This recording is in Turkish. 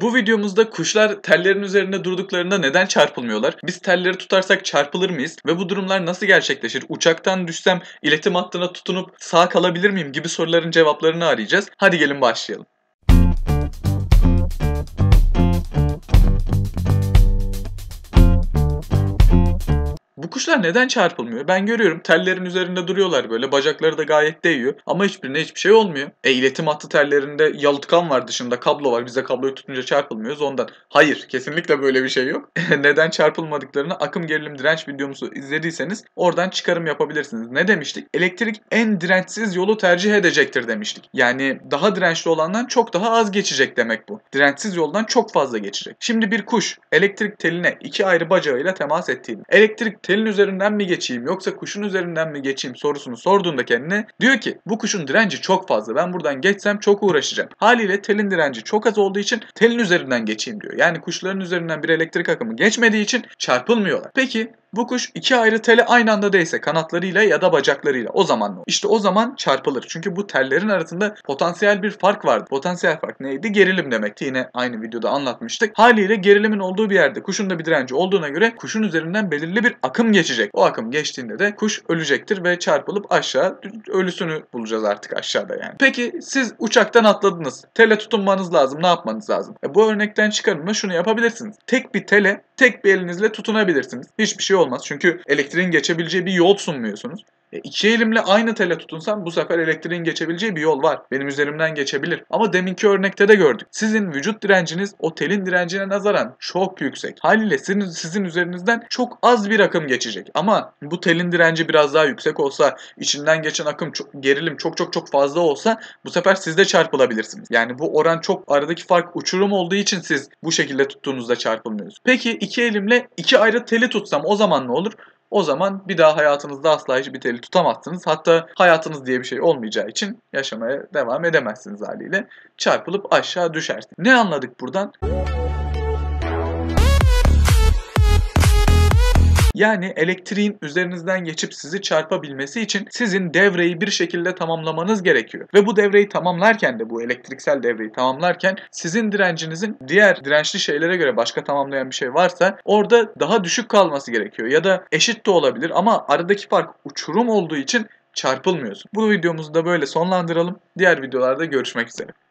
Bu videomuzda kuşlar tellerin üzerinde durduklarında neden çarpılmıyorlar? Biz telleri tutarsak çarpılır mıyız? Ve bu durumlar nasıl gerçekleşir? Uçaktan düşsem iletim hattına tutunup sağ kalabilir miyim? gibi soruların cevaplarını arayacağız. Hadi gelin başlayalım. Otobüsler neden çarpılmıyor? Ben görüyorum tellerin üzerinde duruyorlar böyle. Bacakları da gayet değiyor. Ama hiçbirine hiçbir şey olmuyor. E iletim hattı tellerinde yalıtkan var dışında kablo var. Bize kabloyu tutunca çarpılmıyoruz ondan. Hayır kesinlikle böyle bir şey yok. neden çarpılmadıklarını akım gerilim direnç videomuzu izlediyseniz oradan çıkarım yapabilirsiniz. Ne demiştik? Elektrik en dirençsiz yolu tercih edecektir demiştik. Yani daha dirençli olandan çok daha az geçecek demek bu. Dirençsiz yoldan çok fazla geçecek. Şimdi bir kuş elektrik teline iki ayrı bacağıyla temas ettiğinde elektrik telin üzerinde üzerinden mi geçeyim yoksa kuşun üzerinden mi geçeyim sorusunu sorduğunda kendine diyor ki bu kuşun direnci çok fazla. Ben buradan geçsem çok uğraşacağım. Haliyle telin direnci çok az olduğu için telin üzerinden geçeyim diyor. Yani kuşların üzerinden bir elektrik akımı geçmediği için çarpılmıyorlar. Peki bu kuş iki ayrı tele aynı anda değse kanatlarıyla ya da bacaklarıyla o zaman ne olur? İşte o zaman çarpılır. Çünkü bu tellerin arasında potansiyel bir fark vardı. Potansiyel fark neydi? Gerilim demekti. Yine aynı videoda anlatmıştık. Haliyle gerilimin olduğu bir yerde kuşun da bir direnci olduğuna göre kuşun üzerinden belirli bir akım geçecek. O akım geçtiğinde de kuş ölecektir ve çarpılıp aşağı ölüsünü bulacağız artık aşağıda yani. Peki siz uçaktan atladınız. Tele tutunmanız lazım. Ne yapmanız lazım? E, bu örnekten çıkarılma şunu yapabilirsiniz. Tek bir tele tek bir elinizle tutunabilirsiniz. Hiçbir şey olmaz. Çünkü elektriğin geçebileceği bir yol sunmuyorsunuz. E, iki elimle aynı tele tutunsam bu sefer elektriğin geçebileceği bir yol var. Benim üzerimden geçebilir. Ama deminki örnekte de gördük. Sizin vücut direnciniz o telin direncine nazaran çok yüksek. Haliyle sizin, sizin üzerinizden çok az bir akım geçecek. Ama bu telin direnci biraz daha yüksek olsa, içinden geçen akım çok, gerilim çok çok çok fazla olsa bu sefer siz de çarpılabilirsiniz. Yani bu oran çok aradaki fark uçurum olduğu için siz bu şekilde tuttuğunuzda çarpılmıyorsunuz. Peki iki elimle iki ayrı teli tutsam o zaman ne olur? o zaman bir daha hayatınızda asla hiçbir teli tutamazsınız. Hatta hayatınız diye bir şey olmayacağı için yaşamaya devam edemezsiniz haliyle. Çarpılıp aşağı düşersiniz. Ne anladık buradan? Yani elektriğin üzerinizden geçip sizi çarpabilmesi için sizin devreyi bir şekilde tamamlamanız gerekiyor. Ve bu devreyi tamamlarken de bu elektriksel devreyi tamamlarken sizin direncinizin diğer dirençli şeylere göre başka tamamlayan bir şey varsa orada daha düşük kalması gerekiyor. Ya da eşit de olabilir ama aradaki fark uçurum olduğu için çarpılmıyorsun. Bu videomuzu da böyle sonlandıralım. Diğer videolarda görüşmek üzere.